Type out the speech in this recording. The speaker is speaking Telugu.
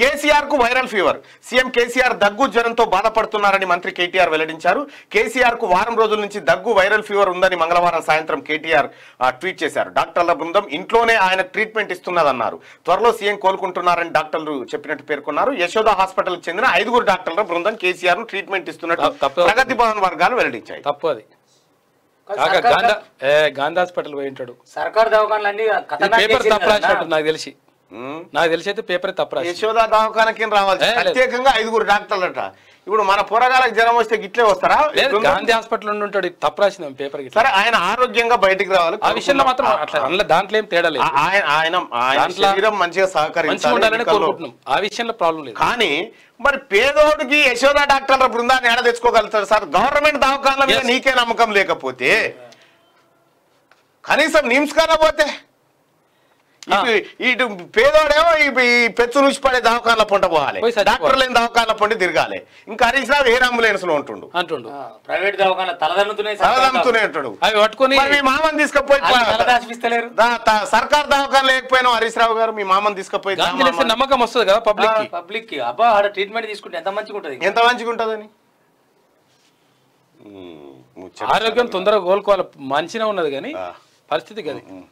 కేసీఆర్ కు వైరల్ ఫీవర్ సీఎం కేసీఆర్ దగ్గు జ్వరంతో బాధపడుతున్నారని మంత్రి కేటీఆర్ వెల్లడించారు కేసీఆర్ కు వారం రోజుల నుంచి దగ్గు వైరల్ ఫీవర్ ఉందని మంగళవారం సాయంత్రం కేటీఆర్ ట్వీట్ చేశారు డాక్టర్ల బృందం ఇంట్లోనే ఆయన ట్రీట్మెంట్ ఇస్తున్నదన్నారు త్వరలో సీఎం కోలుకుంటున్నారని డాక్టర్లు చెప్పినట్టు పేర్కొన్నారు యశోద హాస్పిటల్ చెందిన ఐదుగురు డాక్టర్ల బృందం కేసీఆర్ ను ట్రీట్మెంట్ ఇస్తున్నట్టు ప్రగతి భవన్ వర్గాలు వెల్లడించాయి గాంధీ హాస్పిటల్ పోయి ఉంటాడు సర్కార్ దవాఖాన్లు తెలిసి నాకు తెలిసి అయితే పేపర్ తప్ప యశోద దవాఖానకి రావాలి ప్రత్యేకంగా ఐదుగురు డాక్టర్లు అంట ఇప్పుడు మన పోరగాలకు జ్వరం వస్తే ఇట్లే వస్తారా గాంధీ హాస్పిటల్ నుండి ఉంటాడు తప్పరాసిన పేపర్ సరే ఆయన ఆరోగ్యంగా బయటికి రావాలి ఆ విషయంలో మాత్రం అట్లా అందులో దాంట్లో ఏం తేడా లేదు ఆయన శరీరం మంచిగా సహకరించాలని కోరుకుంటున్నాం ఆ విషయంలో ప్రాబ్లం లేదు కానీ మరి పేదోడికి యశోద డాక్టర్ల బృందాన్ని ఎడ తెచ్చుకోగలుగుతారు సార్ గవర్నమెంట్ దవాఖాన మీద నీకే నమ్మకం లేకపోతే కనీసం నిమ్స్ పోతే ఇటు పేదోడేమో ఈ పెచ్చు నుంచి పడే దవాఖాన పంట పోవాలి డాక్టర్ లేని దవాఖాన పండి తిరగాలి ఇంకా హరీష్ రావు ఏ అంబులెన్స్ లో ఉంటుండు అంటుండు ప్రైవేట్ దవాఖాన తలదమ్ముతూనే అవి మీ మామని తీసుకుపోయి సర్కార్ దవాఖాన లేకపోయినా హరీష్ రావు గారు మీ మామని తీసుకుపోయి నమ్మకం వస్తుంది కదా పబ్లిక్ పబ్లిక్ కి అబ్బా ట్రీట్మెంట్ తీసుకుంటే ఎంత మంచిగా ఉంటుంది ఎంత మంచిగా ఉంటుంది ఆరోగ్యం తొందరగా కోలుకోవాలి మంచిగా ఉన్నది కానీ పరిస్థితి కదా